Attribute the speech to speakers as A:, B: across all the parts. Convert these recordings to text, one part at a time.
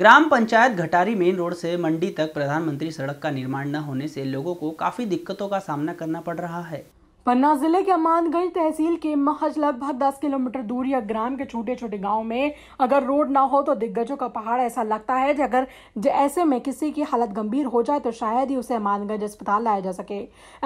A: ग्राम panchayat Ghatari main road से मंडी तक प्रधानमंत्री सड़क का निर्माण न होने से लोगों को काफ़ी दिक्कतों का सामना करना पड़ रहा है
B: पन्ना जिले के अमानगंज तहसील के महज लगभग दस किलोमीटर दूर या ग्राम के छोटे छोटे गांव में अगर रोड ना हो तो दिग्गजों का पहाड़ ऐसा लगता है अगर ऐसे में किसी की हालत गंभीर हो जाए तो शायद ही उसे अमानगंज अस्पताल लाया जा सके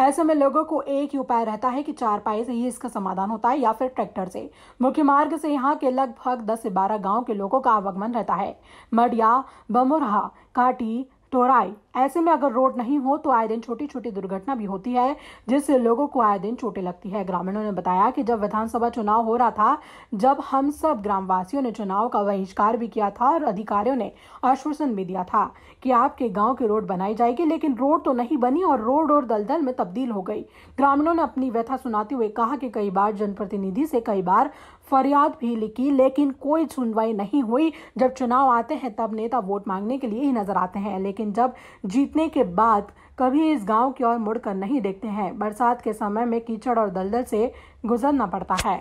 B: ऐसे में लोगों को एक ही उपाय रहता है कि चार पाए से ही इसका समाधान होता है या फिर ट्रैक्टर से मुख्य मार्ग से यहाँ के लगभग दस से बारह गाँव के लोगों का आवागमन रहता है मडिया बमुरहा काटी टोराई ऐसे में अगर रोड नहीं हो तो आए दिन छोटी छोटी दुर्घटना भी होती है जिससे लोगों को आए दिन चोटें लगती है ग्रामीणों ने बताया कि जब विधानसभा चुनाव हो रहा था जब हम सब ग्रामवासियों ने चुनाव का बहिष्कार भी किया था और अधिकारियों ने आश्वासन भी दिया था कि आपके गांव की रोड बनाई जाएगी लेकिन रोड तो नहीं बनी और रोड और दलदल में तब्दील हो गई ग्रामीणों ने अपनी व्यथा सुनाते हुए कहा कि कई बार जनप्रतिनिधि से कई बार फरियाद भी लिखी लेकिन कोई सुनवाई नहीं हुई जब चुनाव आते हैं तब नेता वोट मांगने के लिए ही नजर आते हैं लेकिन जब जीतने के बाद कभी इस गांव की ओर मुड़कर नहीं देखते हैं बरसात के समय में कीचड़ और दलदल से गुजरना पड़ता है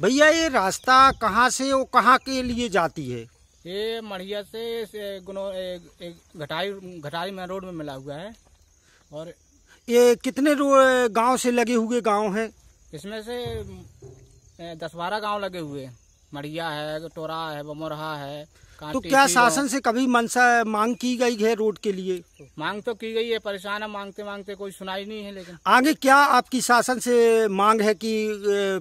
C: भैया ये रास्ता कहाँ से और कहाँ के लिए जाती है
A: ये मढ़िया से, घटाई घटाई में रोड में मिला हुआ है और
C: ये कितने गांव से लगे हुए गांव हैं
A: इसमें से दस बारह गांव लगे हुए हैं मड़िया है टोरा है बमोरहा है तो क्या शासन से
C: कभी मनसा मांग की गई है रोड के लिए
A: मांग तो की गई है परेशान है मांगते मांगते कोई सुनाई नहीं है लेकिन
C: आगे क्या आपकी शासन से मांग है कि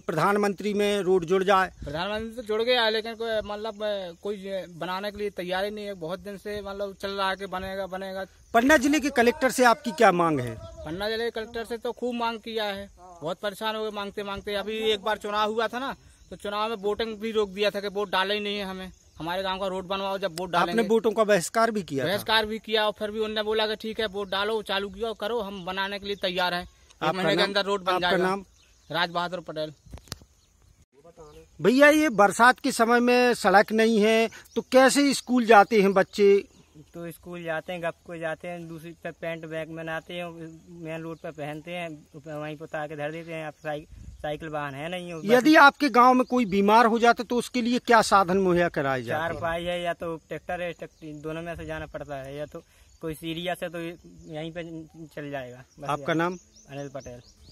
C: प्रधानमंत्री में रोड जुड़ जाए
A: प्रधानमंत्री तो जुड़ गया है लेकिन कोई मतलब कोई बनाने के लिए तैयारी नहीं है बहुत दिन से मतलब चल रहा है कि बनेगा बनेगा
C: पन्ना जिले के कलेक्टर से आपकी क्या मांग है
A: पन्ना जिले के कलेक्टर से तो खूब मांग किया है बहुत परेशान हो गए मांगते मांगते अभी एक बार चुनाव हुआ था ना तो चुनाव में वोटिंग भी रोक दिया था कि वोट डाले ही नहीं है हमें हमारे गांव का रोड बनवाओ जब वोट डालेंगे आपने
C: वोटों का बहिष्कार भी किया बहिष्कार
A: भी किया और फिर भी उन्होंने बोला कि ठीक है वोट डालो चालू किया और करो हम बनाने के लिए तैयार है महीने के अंदर रोड बन जाएगा नाम राज बहादुर पटेल
C: भैया ये बरसात के समय में सड़क नहीं है तो कैसे स्कूल जाते हैं बच्चे
A: तो स्कूल जाते हैं गप को जाते हैं दूसरी पे पैंट बैग बनाते हैं मेन रोड पर पहनते हैं तो वहीं पर उतार के धर देते हैं आप साइकिल साइकिल वाहन है नहीं यदि
C: आपके गांव में कोई बीमार हो जाता तो उसके लिए क्या साधन मुहैया कराए जाए चार
A: पाई है या तो ट्रैक्टर है दोनों में से जाना पड़ता है या तो कोई सीरिया से तो यहीं पे चल जाएगा आपका नाम अनिल पटेल